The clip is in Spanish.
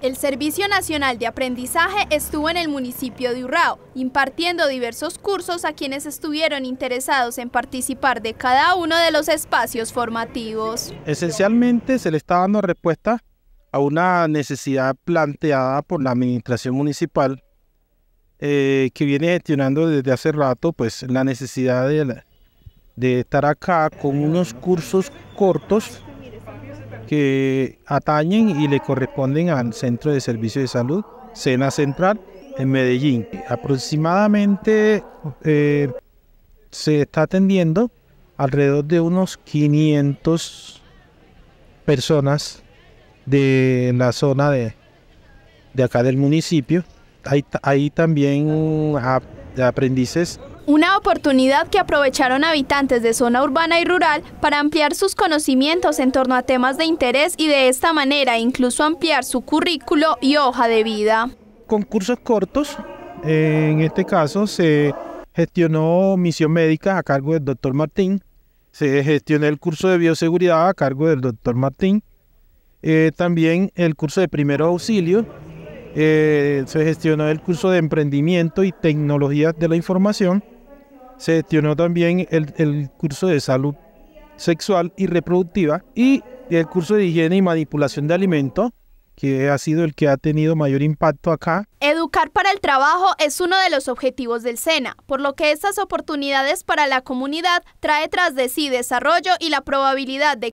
El Servicio Nacional de Aprendizaje estuvo en el municipio de Urrao, impartiendo diversos cursos a quienes estuvieron interesados en participar de cada uno de los espacios formativos. Esencialmente se le está dando respuesta a una necesidad planteada por la administración municipal eh, que viene gestionando desde hace rato pues la necesidad de estar acá con unos cursos cortos que atañen y le corresponden al Centro de Servicio de Salud, Sena Central, en Medellín. Aproximadamente eh, se está atendiendo alrededor de unos 500 personas de la zona de, de acá del municipio. Hay, también aprendices una oportunidad que aprovecharon habitantes de zona urbana y rural para ampliar sus conocimientos en torno a temas de interés y de esta manera incluso ampliar su currículo y hoja de vida. Con cursos cortos, eh, en este caso se gestionó Misión Médica a cargo del doctor Martín, se gestionó el curso de bioseguridad a cargo del doctor Martín, eh, también el curso de primero auxilio, eh, se gestionó el curso de emprendimiento y tecnología de la información, se gestionó también el, curso de salud sexual y reproductiva y el curso de higiene y manipulación de alimentos que ha sido el que ha tenido mayor impacto acá. Educar para el trabajo es uno de los objetivos del SENA, por lo que estas oportunidades para la comunidad trae tras de sí desarrollo y la probabilidad de que